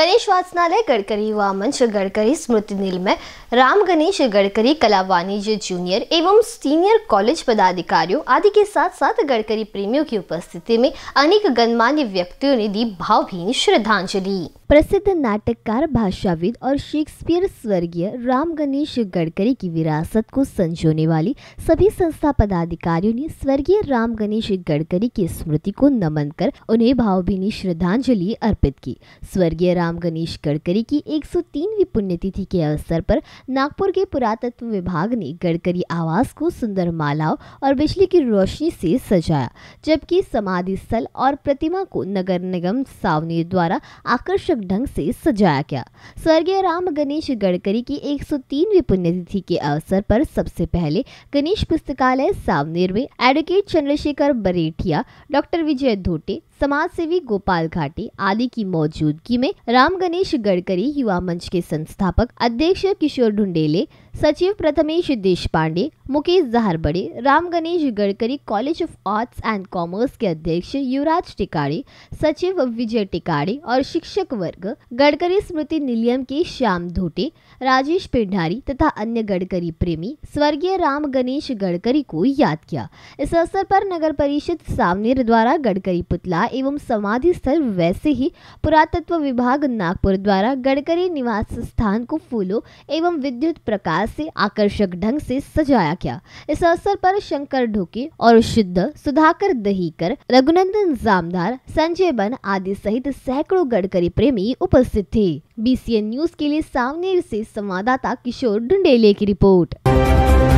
गणेश वाचनालय गडकरी वामन गडकरी स्मृति निलमय राम गणेश गडकरी कला वाणिज्य जूनियर एवं सीनियर कॉलेज पदाधिकारियों आदि के साथ साथ गडकरी प्रेमियों की उपस्थिति में अनेक गणमान्य व्यक्तियों ने दी भावभीनी श्रद्धांजलि प्रसिद्ध नाटककार भाषाविद और शेक्सपियर स्वर्गीय राम गणेश गडकरी की विरासत को संजोने वाली सभी संस्था पदाधिकारियों ने स्वर्गीय राम गणेश गडकरी की स्मृति को नमन कर उन्हें भावभीनी श्रद्धांजलि अर्पित की स्वर्गीय राम राम गणेश गडकरी की 103वीं पुण्यतिथि के अवसर पर नागपुर के पुरातत्व विभाग ने गडकरी आवास को सुंदर मालाओं और बिजली की रोशनी से सजाया जबकि समाधि स्थल और प्रतिमा को नगर निगम सावनेर द्वारा आकर्षक ढंग से सजाया गया स्वर्गीय राम गणेश गडकरी की 103वीं पुण्यतिथि के अवसर पर सबसे पहले गणेश पुस्तकालय सावनेर में एडवोकेट चंद्रशेखर बरेठिया डॉक्टर विजय धोटे समाज सेवी गोपाल घाटी आदि की मौजूदगी में राम गणेश गडकरी युवा मंच के संस्थापक अध्यक्ष किशोर ढुंडेले सचिव Prathamesh Deshpande Mukesh Jaharbade Ram Ganesh Gadkari college of arts and commerce के अध्यक्ष युवराज टिकाड़े सचिव विजय टिकाड़े और शिक्षक वर्ग गडकरी स्मृति निलियम के श्याम धोटे राजेश पिंडारी तथा अन्य गडकरी प्रेमी स्वर्गीय राम गणेश गडकरी को याद किया इस अवसर पर नगर परिषद सावनेर द्वारा गडकरी पुतला एवं समाधि स्थल वैसे ही पुरातत्व विभाग नागपुर द्वारा गडकरी निवास स्थान को फूलों एवं विद्युत प्रकाश प्रकाश से आकर्षक ढंग से सजाया गया इस अवसर पर शंकर ढोके और शुद्ध सुधाकर दहीकर रघुनंदन जामदार संजय बन आदि सहित सैकड़ों गडकरी प्रेमी उपस्थित थे बीसीएन न्यूज के लिए सामने से संवाददाता किशोर ढुंडेले की रिपोर्ट